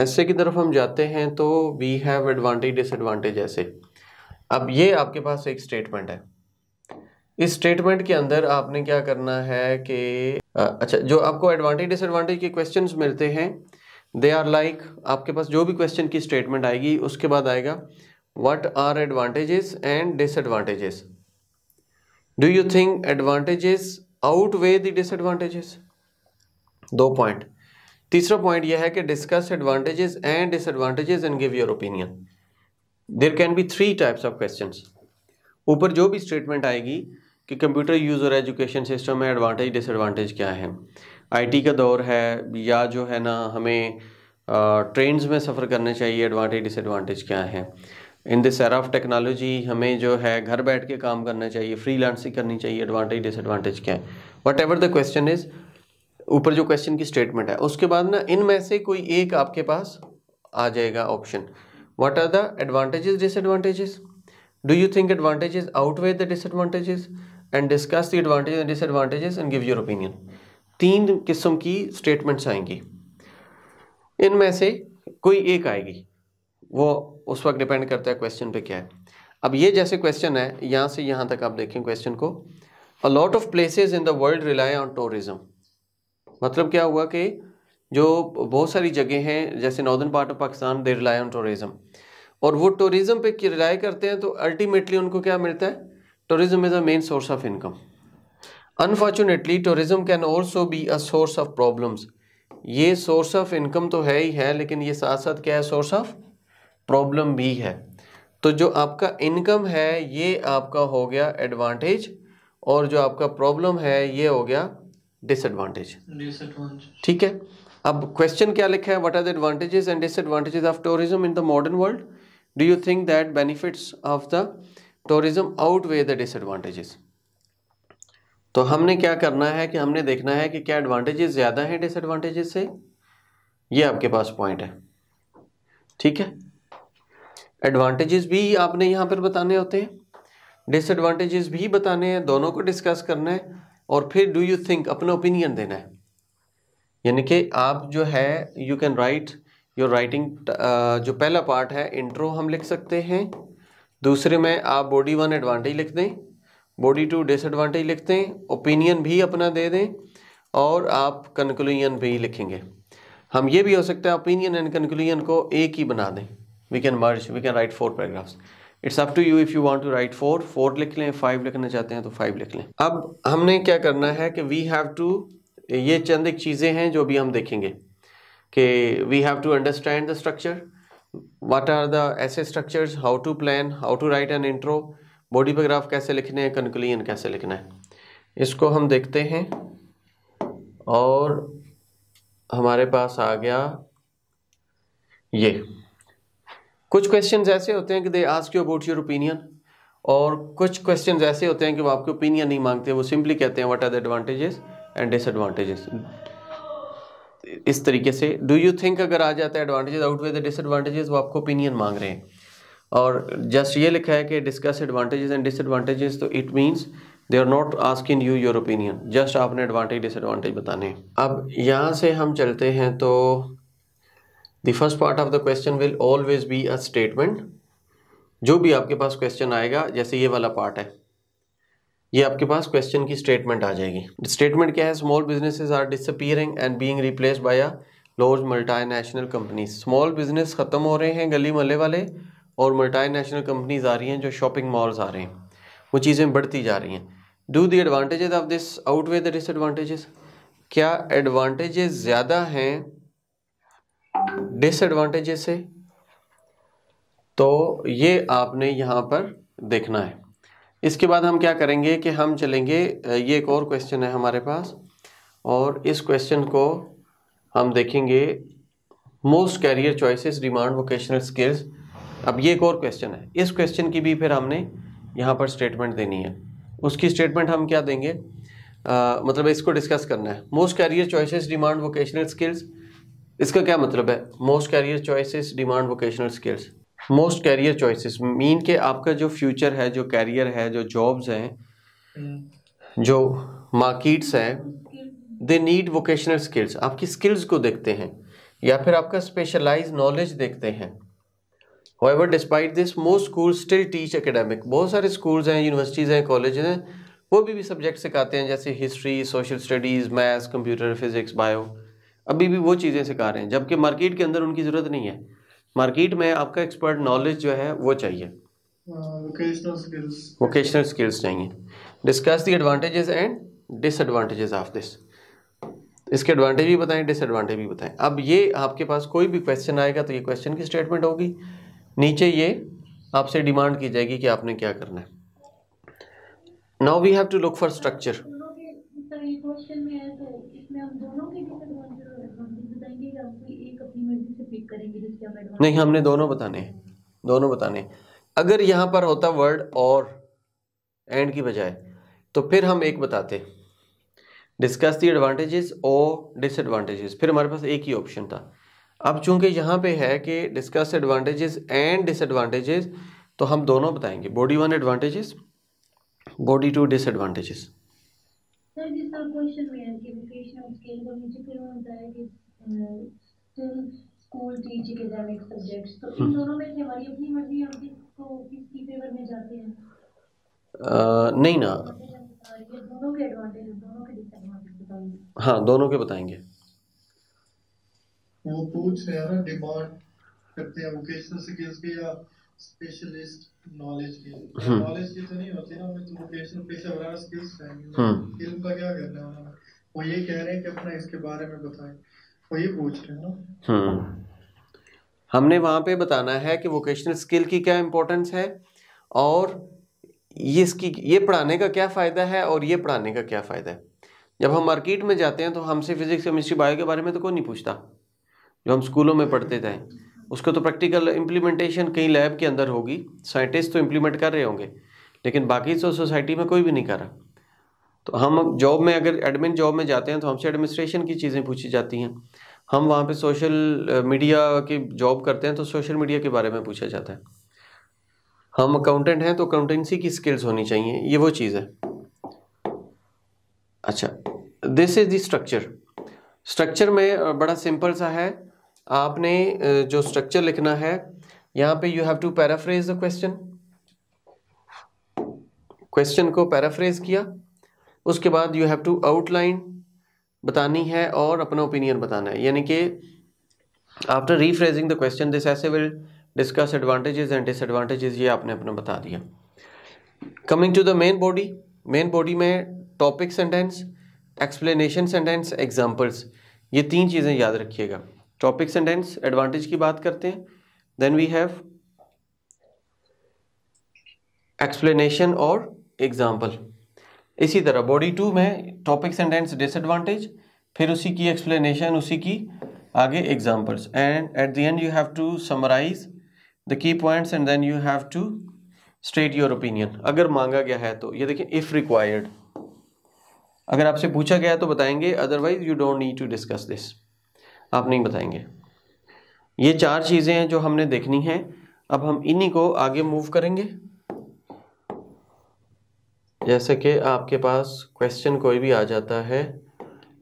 ऐसे की तरफ हम जाते हैं तो वी हैव एडवांटेज डिसएडवांटेज ऐसे अब ये आपके पास एक स्टेटमेंट है इस स्टेटमेंट के अंदर आपने क्या करना है कि अच्छा जो आपको एडवांटेज डिसएडवांटेज के क्वेश्चंस मिलते हैं दे आर लाइक आपके पास जो भी क्वेश्चन की स्टेटमेंट आएगी उसके बाद आएगा what are advantages and disadvantages do you think advantages outweigh the disadvantages दो पॉइंट तीसरा पॉइंट यह है कि discuss advantages and disadvantages and give your opinion there can be three types of question ऊपर जो भी स्टेटमेंट आएगी कि कंप्यूटर यूज़ और एजुकेशन सिस्टम में एडवांटेज डिसएडवांटेज क्या है आईटी का दौर है या जो है ना हमें ट्रेन में सफ़र करने चाहिए एडवांटेज डिसएडवांटेज क्या है in the era of technology हमें जो है घर बैठ के काम करना चाहिए फ्री करनी चाहिए एडवांटेज डिसएडवांटेज क्या है whatever the question is ऊपर जो क्वेश्चन की स्टेटमेंट है उसके बाद ना इनमें से कोई एक आपके पास आ जाएगा option what are the advantages disadvantages do you think advantages outweigh the disadvantages and discuss the advantage and disadvantages and give your opinion तीन किस्म की स्टेटमेंट्स आएंगी इनमें से कोई एक आएगी वो उस वक्त डिपेंड करता है क्वेश्चन पे क्या है अब ये जैसे क्वेश्चन है यहाँ से यहाँ तक आप देखें क्वेश्चन को a lot of places in the world rely on tourism मतलब क्या हुआ कि जो बहुत सारी जगह हैं जैसे northern part of Pakistan they rely on tourism और वो टूरिज़म पे रिलाई करते हैं तो अल्टीमेटली उनको क्या मिलता है tourism is a main source of income unfortunately tourism can also be a source of problems ये सोर्स ऑफ इनकम तो है ही है लेकिन ये साथ साथ क्या है सोर्स ऑफ प्रॉब्लम भी है तो जो आपका इनकम है ये आपका हो गया एडवांटेज और जो आपका प्रॉब्लम है ये हो गया डिसएडवांटेज ठीक है अब क्वेश्चन क्या लिखा है what are the advantages and disadvantages of tourism in the modern world do you think that benefits of the tourism outweigh the disadvantages तो हमने क्या करना है कि हमने देखना है कि क्या एडवांटेजेस ज़्यादा हैं डिसएडवांटेजेस से ये आपके पास पॉइंट है ठीक है एडवांटेजेस भी आपने यहां पर बताने होते हैं डिसएडवांटेजेस भी बताने हैं दोनों को डिस्कस करना है और फिर डू यू थिंक अपना ओपिनियन देना है यानी कि आप जो है you can write your writing जो पहला पार्ट है इंट्रो हम लिख सकते हैं दूसरे में आप बॉडी वन एडवांटेज लिख दें बॉडी टू डिसएडवांटेज लिख दें ओपिनियन भी अपना दे दें और आप कंक्लूजन भी लिखेंगे हम ये भी हो सकता है ओपिनियन एंड कंक्लूजन को एक ही बना दें we can merge we can write four paragraphs it's up to you if you want to write four four लिख लें फाइव लिखना चाहते हैं तो फाइव लिख लें अब हमने क्या करना है कि वी हैव टू ये चंद एक चीज़ें हैं जो भी हम देखेंगे कि we have to understand the structure what are the essay structures how to plan how to write an intro body कैसे लिखने हैं कंक्लूजन कैसे लिखना है इसको हम देखते हैं और हमारे पास आ गया ये कुछ क्वेश्चन ऐसे होते हैं कि they ask you about your opinion और कुछ क्वेश्चन ऐसे होते हैं कि वो आपके ओपिनियन नहीं मांगते वो सिंपली कहते हैं what are the advantages and disadvantages इस तरीके से डू यू थिंक अगर आ जाता है advantages outweigh the disadvantages वो आपको ओपिनियन मांग रहे हैं और जस्ट ये लिखा है कि डिस्कस एडवांटेजेस एंड डिसएडवांटेजेस तो it means they are not asking you your opinion just आपने एडवांटेज डिसएडवांटेज बताने अब यहाँ से हम चलते हैं तो the first part of the question will always be a statement जो भी आपके पास क्वेश्चन आएगा जैसे ये वाला पार्ट है ये आपके पास क्वेश्चन की स्टेटमेंट आ जाएगी स्टेटमेंट क्या है small businesses are disappearing and being replace by a large multinational companies small business ख़त्म हो रहे हैं गली मल्ले वाले और मल्टीनेशनल कंपनीज आ रही हैं जो शॉपिंग मॉल्स आ रहे हैं वो चीज़ें बढ़ती जा रही हैं do the advantages of this outweigh the disadvantage क्या एडवांटेजेस ज़्यादा हैं डिसएडवांटेजेस है तो ये आपने यहाँ पर देखना है इसके बाद हम क्या करेंगे कि हम चलेंगे ये एक और क्वेश्चन है हमारे पास और इस क्वेश्चन को हम देखेंगे most career choices demand vocational skills अब ये एक और क्वेश्चन है इस क्वेश्चन की भी फिर हमने यहाँ पर स्टेटमेंट देनी है उसकी स्टेटमेंट हम क्या देंगे आ, मतलब इसको डिस्कस करना है most career choices demand vocational skills इसका क्या मतलब है most career choices demand vocational skills most career choices mean के आपका जो फ्यूचर है जो कैरियर है जो जॉब्स हैं हम्म। जो मार्किट्स हैं दे नीड वोकेशनल स्किल्स आपकी स्किल्स को देखते हैं या फिर आपका स्पेशलाइज नॉलेज देखते हैं however despite this most school still teach academic बहुत सारे स्कूल्स हैं यूनिवर्सिटीज़ हैं कॉलेज हैं वो भी, भी सब्जेक्ट सिखाते हैं जैसे history social studies maths computer physics bio अभी भी वो चीज़ें सिखा रहे हैं जबकि मार्केट के अंदर उनकी ज़रूरत नहीं है मार्केट में आपका एक्सपर्ट नॉलेज जो है वो चाहिए वोकेशनल हाँ, स्किल्स चाहिए discuss the advantages and disadvantages of this इसके एडवांटेज भी बताएं डिसएडवांटेज भी बताएं अब ये आपके पास कोई भी क्वेश्चन आएगा तो ये क्वेश्चन की स्टेटमेंट होगी नीचे ये आपसे डिमांड की जाएगी कि आपने क्या करना है now we have to look for structure तो नहीं हमने दोनों बताने दोनों बताने अगर यहाँ पर होता वर्ड और एंड की बजाय तो फिर हम एक बताते डिस्कस दी एडवांटेजेस और डिसएडवांटेजेस फिर हमारे पास एक ही ऑप्शन था अब चूंकि यहाँ पे है कि डिस्कस एडवांटेजेस एंड डिसएडवांटेजेस तो हम दोनों बताएंगे body one advantages body two disadvantages तो स्कूल टीच एकेडमिक सब्जेक्ट्स तो इन हम्म। दोनों में से हमारी अपनी मर्जी हम फेवर में जाते हैं आ, नहीं ना दोनों के एडवांटेज दोनों के डिसएडवांटेज हाँ दोनों के बताएंगे वो पूछ रहे हैं ना डिमांड करते हैं वोकेशनल स्किल्स के या स्पेशलिस्ट नॉलेज के नॉलेज हम्म। की तो नहीं होती ना हमें तो वोकेशनल पेशा वाला स्किल्स चाहिए इल्म का क्या करना है वो ये कह रहे हैं कि अपना इसके बारे में बताएं वो ये पूछ रहे हैं ना हम्म। हमने वहाँ पे बताना है कि वोकेशनल स्किल की क्या इम्पोर्टेंस है और ये इसकी ये पढ़ाने का क्या फ़ायदा है और ये पढ़ाने का क्या फ़ायदा है जब हम मार्केट में जाते हैं तो हमसे फिज़िक्स केमिस्ट्री बायो के बारे में तो कोई नहीं पूछता जो हम स्कूलों में पढ़ते थे उसको तो प्रैक्टिकल इम्प्लीमेंटेशन कहीं लैब के अंदर होगी साइंटिस्ट तो इम्प्लीमेंट कर रहे होंगे लेकिन बाकी तो सोसाइटी में कोई भी नहीं कर रहा तो हम जॉब में अगर एडमिन जॉब में जाते हैं तो हमसे एडमिनिस्ट्रेशन की चीज़ें पूछी जाती हैं हम वहाँ पे सोशल मीडिया की जॉब करते हैं तो सोशल मीडिया के बारे में पूछा जाता है हम अकाउंटेंट हैं तो अकाउंटेंसी की स्किल्स होनी चाहिए ये वो चीज़ है अच्छा this is the structure structure में बड़ा सिंपल सा है आपने जो स्ट्रक्चर लिखना है यहाँ पे you have to paraphrase the question question को पैराफ्रेज किया उसके बाद यू हैव टू आउटलाइन बतानी है और अपना ओपिनियन बताना है यानी कि after rephrasing the question this essay will discuss advantages and disadvantages ये आपने अपना बता दिया coming to the main body main body में topic sentence explanation sentence examples ये तीन चीज़ें याद रखिएगा टॉपिक सेंटेंस एडवांटेज की बात करते हैं देन वी हैव एक्सप्लेनेशन और एग्जाम्पल इसी तरह बॉडी टू में टॉपिक्स एंड डिसएडवांटेज फिर उसी की एक्सप्लेनेशन उसी की आगे examples and at the end you have to summarise the key points and then you have to state your opinion अगर मांगा गया है तो ये देखिए इफ़ रिक्वायर्ड अगर आपसे पूछा गया तो बताएंगे otherwise you don't need to discuss this आप नहीं बताएंगे ये चार चीज़ें हैं जो हमने देखनी हैं अब हम इन्हीं को आगे मूव करेंगे जैसे कि आपके पास क्वेश्चन कोई भी आ जाता है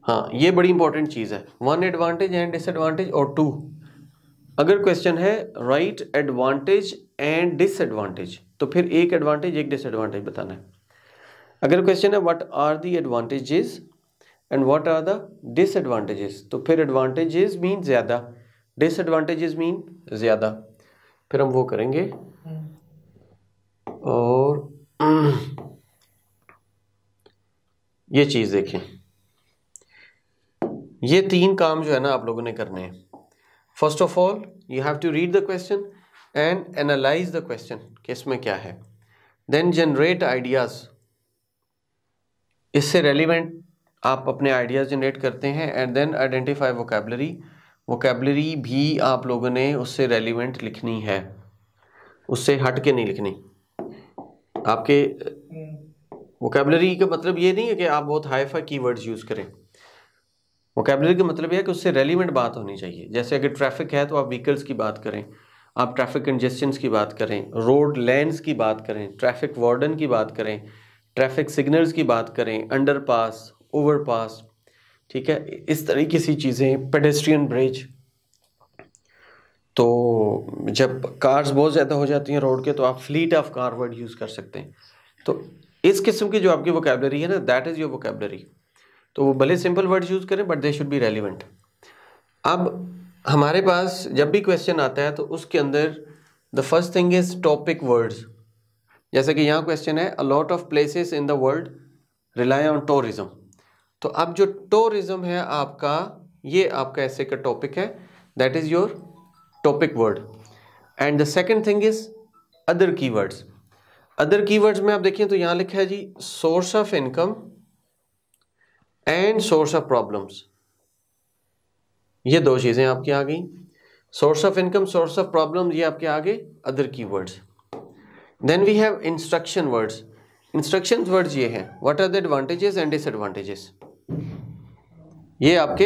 हाँ ये बड़ी इंपॉर्टेंट चीज़ है वन एडवांटेज एंड डिसएडवांटेज और टू अगर क्वेश्चन है राइट एडवांटेज एंड डिसएडवांटेज तो फिर एक एडवांटेज एक डिसएडवांटेज बताना है अगर क्वेश्चन है what are the advantages and what are the disadvantages तो फिर एडवांटेजेस मीन ज़्यादा डिसएडवांटेजेस मीन ज़्यादा फिर हम वो करेंगे हम्म। और ये चीज़ देखें ये तीन काम जो है ना आप लोगों ने करने हैं first of all you have to read the question and analyse the question कि इसमें क्या है देन जनरेट आइडियाज़ इससे रेलिवेंट आप अपने आइडियाज़ जनरेट करते हैं and then identify vocabulary vocabulary भी आप लोगों ने उससे रेलिवेंट लिखनी है उससे हट के नहीं लिखनी आपके वोकेबलरी का मतलब ये नहीं है कि आप बहुत हाई फाई की यूज़ करें वोकेबलरी का मतलब यह है कि उससे रेलिवेंट बात होनी चाहिए जैसे अगर ट्रैफिक है तो आप व्हीकल्स की बात करें आप ट्रैफिक कंजेशंस की बात करें रोड लैंड्स की बात करें ट्रैफिक वार्डन की बात करें ट्रैफिक सिग्नल्स की बात करें अंडर पास ओवर पास ठीक है इस तरीके सी चीज़ें पेडेस्ट्रियन ब्रिज तो जब कार्स बहुत ज़्यादा हो जाती हैं रोड के तो आप fleet of car word use कर सकते हैं तो इस किस्म की जो आपकी वोकेबलरी है ना दैट इज़ योर वोकेबलरी तो वो भले सिंपल वर्ड्स यूज़ करें but they should be relevant अब हमारे पास जब भी क्वेश्चन आता है तो उसके अंदर the first thing is topic words जैसे कि यहाँ क्वेश्चन है a lot of places in the world rely on tourism तो अब जो टूरिज्म है आपका ये आपका ऐसे का टॉपिक है that is your topic word and the second thing is other key words other keywords में आप देखें तो यहां लिखा है जी source of income and source of problems ये दो चीज़ें आपके आ गई source of income source of problem ये आपके आगे other keywords then we have instruction words instruction words ये हैं what are the advantages and disadvantages ये आपके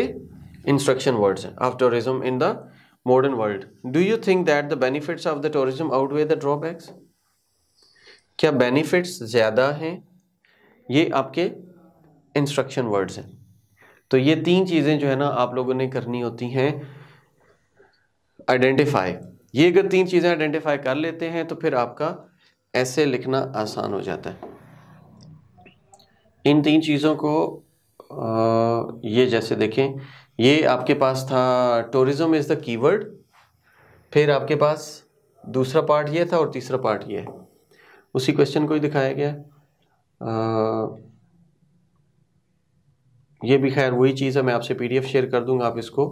इंस्ट्रक्शन वर्ड्स हैं of tourism in the modern world do you think that the benefits of the tourism outweigh the drawbacks क्या benefits ज़्यादा हैं ये आपके इंस्ट्रक्शन वर्ड्स हैं तो ये तीन चीज़ें जो है ना आप लोगों ने करनी होती हैं आइडेंटिफाई ये अगर तीन चीज़ें आइडेंटिफाई कर लेते हैं तो फिर आपका ऐसे लिखना आसान हो जाता है इन तीन चीज़ों को आ, ये जैसे देखें ये आपके पास था टूरिज़म इज़ द कीवर्ड फिर आपके पास दूसरा पार्ट ये था और तीसरा पार्ट ये है उसी क्वेश्चन को ही दिखाया गया आ, ये भी खैर वही चीज़ है मैं आपसे पीडीएफ शेयर कर दूंगा आप इसको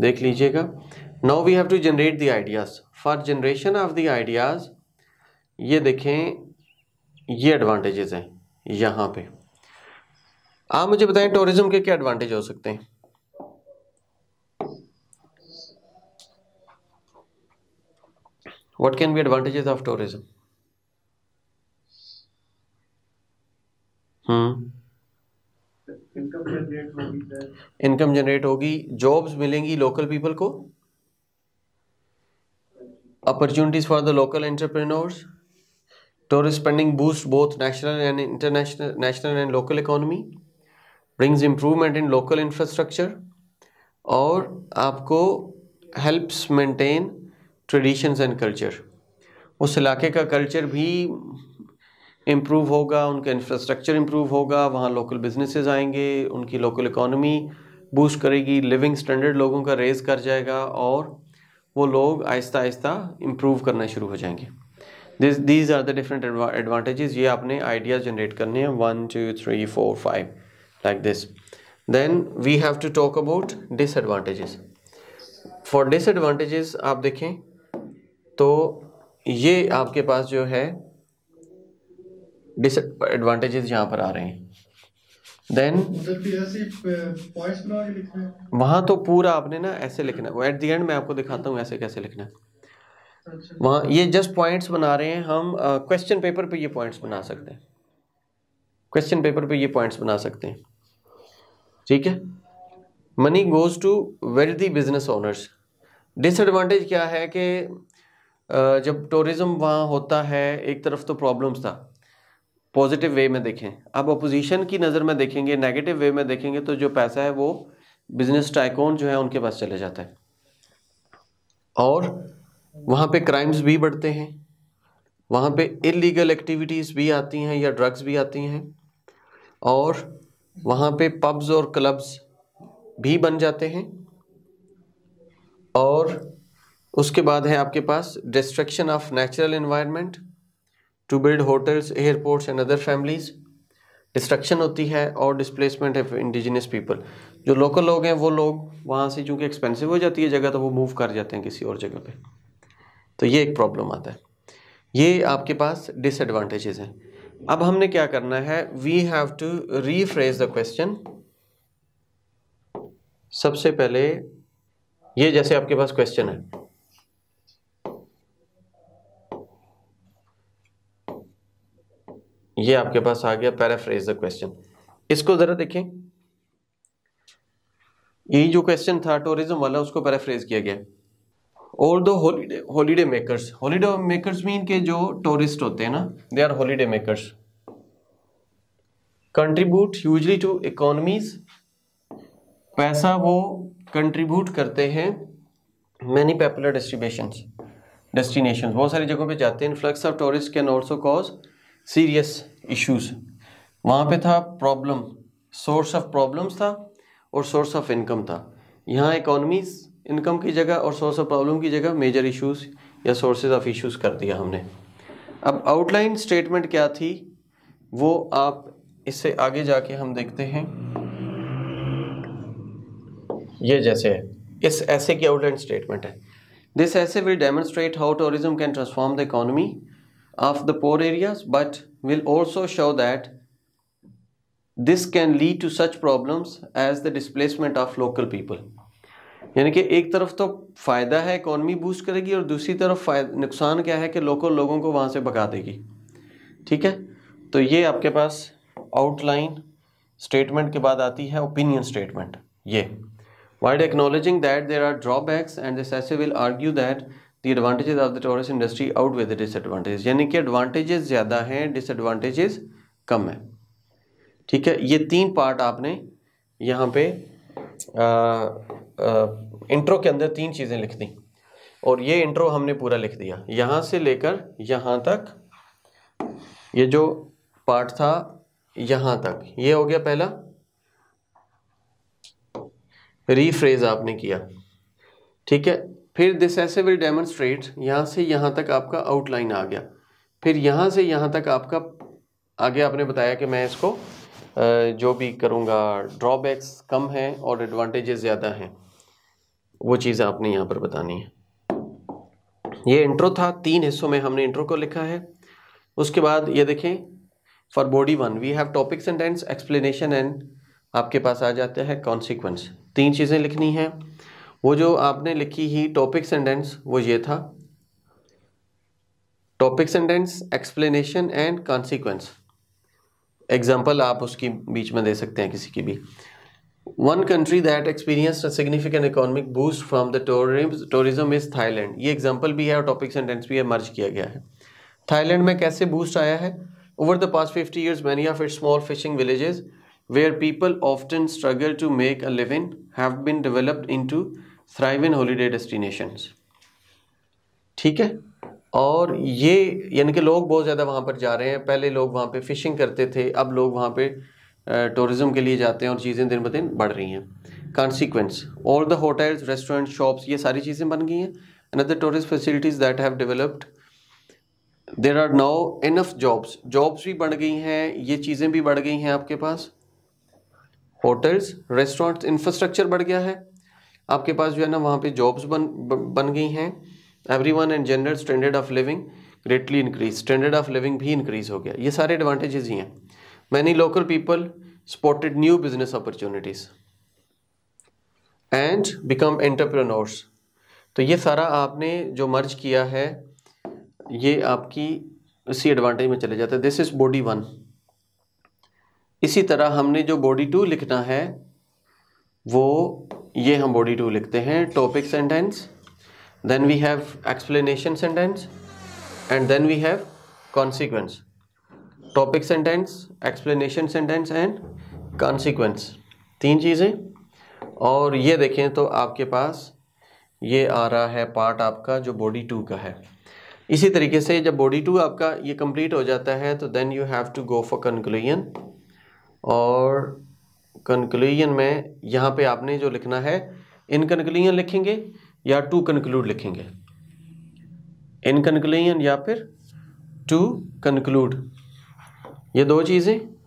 देख लीजिएगा now we have to generate the ideas for generation of the ideas ये देखें ये एडवांटेजेस हैं यहाँ पे आप मुझे बताएं टूरिज्म के क्या एडवांटेज हो सकते हैं what can be advantages of tourism generate होगी जॉब्स मिलेंगी लोकल पीपल को opportunities for the local entrepreneurs tourist spending boost both national and international national and local economy brings improvement in local infrastructure और आपको helps maintain traditions and culture उस इलाके का culture भी improve होगा उनका इंफ्रास्ट्रक्चर इम्प्रूव होगा वहाँ लोकल बिजनेसेस आएंगे उनकी लोकल इकोनॉमी बूस्ट करेगी लिविंग स्टैंडर्ड लोगों का रेज़ कर जाएगा और वो लोग आहिस्ता आहिस्ता इम्प्रूव करना शुरू हो जाएंगे this these are the different advantages ये आपने आइडियाज़ जनरेट करने हैं one two three four five like this then we have to talk about disadvantages for disadvantages आप देखें तो ये आपके पास जो है डिसएडवांटेजेस यहाँ पर आ रहे हैं देन वहाँ तो पूरा आपने ना ऐसे लिखना है एट दी एंड मैं आपको दिखाता हूँ ऐसे कैसे लिखना है वहाँ ये जस्ट पॉइंट्स बना रहे हैं हम क्वेश्चन uh, पेपर पे ये पॉइंट्स बना सकते हैं क्वेश्चन पेपर पे ये पॉइंट्स बना सकते हैं ठीक है money goes to wealthy business owners disadvantage क्या है कि uh, जब टूरिज़्म वहाँ होता है एक तरफ तो प्रॉब्लम्स था पॉजिटिव वे में देखें अब अपोजिशन की नज़र में देखेंगे नेगेटिव वे में देखेंगे तो जो पैसा है वो बिजनेस टाइकोन जो है उनके पास चले जाता है और वहाँ पे क्राइम्स भी बढ़ते हैं वहाँ पे इलीगल एक्टिविटीज़ भी आती हैं या ड्रग्स भी आती हैं और वहाँ पे पब्स और क्लब्स भी बन जाते हैं और उसके बाद है आपके पास destruction of natural environment to build hotels airports and other families destruction होती है और डिस्प्लेसमेंट ऑफ इंडिजिनियस पीपल जो लोकल लोग हैं वो लोग वहाँ से चूँकि एक्सपेंसिव हो जाती है जगह तो वो मूव कर जाते हैं किसी और जगह पे तो ये एक प्रॉब्लम आता है ये आपके पास डिसएडवांटेजेस हैं अब हमने क्या करना है we have to rephrase the question सबसे पहले ये जैसे आपके पास क्वेश्चन है ये आपके पास आ गया पैराफ्रेज द क्वेश्चन इसको ज़रा देखें यही जो क्वेश्चन था टूरिज्म वाला उसको पैराफ्रेज किया गया और दो holiday holiday makers holiday makers mean के जो टूरिस्ट होते हैं ना they are holiday makers contribute usually to economies पैसा वो कंट्रीब्यूट करते हैं मैनी पॉपुलर डेस्टिनेशन डेस्टिनेशन बहुत सारी जगहों पे जाते हैं influx of tourist can also cause serious issues वहाँ पे था प्रॉब्लम सोर्स ऑफ प्रॉब्लम्स था और सोर्स ऑफ इनकम था यहाँ इकोनॉमी इनकम की जगह और सोर्स ऑफ प्रॉब्लम की जगह मेजर इश्यूज या सोर्सेज ऑफ इश्यूज कर दिया हमने अब आउटलाइन स्टेटमेंट क्या थी वो आप इससे आगे जाके हम देखते हैं ये जैसे है इस ऐसे की आउटलाइन स्टेटमेंट है this essay will demonstrate how tourism can transform the economy of the pore areas but will also show that this can lead to such problems as the displacement of local people यानी कि एक तरफ तो फ़ायदा है economy boost करेगी और दूसरी तरफ नुकसान क्या है कि लोकल लोगों को वहाँ से भगा देगी ठीक है तो ये आपके पास आउटलाइन स्टेटमेंट के बाद आती है ओपिनियन स्टेटमेंट ये while acknowledging that there are drawbacks and this will argue that the advantages of the tourism industry outweigh the disadvantages यानी कि एडवांटेजेस ज़्यादा हैं डिसएडवांटेजेस कम है ठीक है ये तीन पार्ट आपने यहाँ पे आ, आ, इंट्रो के अंदर तीन चीज़ें लिख दी और ये इंट्रो हमने पूरा लिख दिया यहाँ से लेकर यहाँ तक ये जो पार्ट था यहाँ तक ये हो गया पहला रीफ्रेज आपने किया ठीक है फिर दिस ऐसे विल डेमोन्स्ट्रेट यहाँ से यहाँ तक आपका आउटलाइन आ गया फिर यहाँ से यहाँ तक आपका आगे आपने बताया कि मैं इसको जो भी करूँगा ड्रॉबैक्स कम हैं और एडवांटेजेस ज़्यादा हैं वो चीज़ आपने यहाँ पर बतानी है ये इंट्रो था तीन हिस्सों में हमने इंट्रो को लिखा है उसके बाद ये देखें for body one we have topics and explanation and आपके पास आ जाते हैं कॉन्सिक्वेंस तीन चीज़ें लिखनी हैं वो जो आपने लिखी ही टॉपिक सेंटेंस वो ये था topic sentence explanation and consequence example आप उसकी बीच में दे सकते हैं किसी की भी one country that experience significant economic boost from the tourism is Thailand ये एग्जाम्पल भी है और टॉपिक सेंटेंस भी है मर्ज किया गया है थाईलैंड में कैसे बूस्ट आया है over the past fifty years many of it small fishing villages where people often struggle to make a living have been developed to thrive in holiday destinations ठीक है और ये यानी कि लोग बहुत ज़्यादा वहाँ पर जा रहे हैं पहले लोग वहाँ पे फ़िशिंग करते थे अब लोग वहाँ पे टूरिज़म के लिए जाते हैं और चीज़ें दिन ब दिन बढ़ रही हैं कॉन्सिक्वेंस और द होटल्स रेस्टोरेंट शॉप्स ये सारी चीज़ें बन गई हैं another tourist facilities that have developed there are now enough jobs jobs भी बढ़ गई हैं ये चीज़ें भी बढ़ गई हैं आपके पास होटल्स रेस्टोरेंट्स इंफ्रास्ट्रक्चर बढ़ गया है आपके पास जो है ना वहाँ पे जॉब्स बन बन गई हैं every one and general standard of living greatly increase standard of living भी इंक्रीज हो गया ये सारे एडवांटेजेस ही हैं many local people spotted new business opportunities and become entrepreneurs तो ये सारा आपने जो मर्ज किया है ये आपकी इसी एडवांटेज में चले जाते हैं दिस इज़ बॉडी वन इसी तरह हमने जो बॉडी टू लिखना है वो ये हम बॉडी टू लिखते हैं topic sentence then we have explanation sentence and then we have consequence topic sentence explanation sentence and consequence तीन चीज़ें और ये देखें तो आपके पास ये आ रहा है पार्ट आपका जो बॉडी टू का है इसी तरीके से जब बॉडी टू आपका ये कंप्लीट हो जाता है तो then you have to go for conclusion और कंक्लूजन में यहाँ पे आपने जो लिखना है इन कंक्लूजन लिखेंगे या टू कंक्लूड लिखेंगे इन कंक्लूजन या फिर टू कंक्लूड ये दो चीज़ें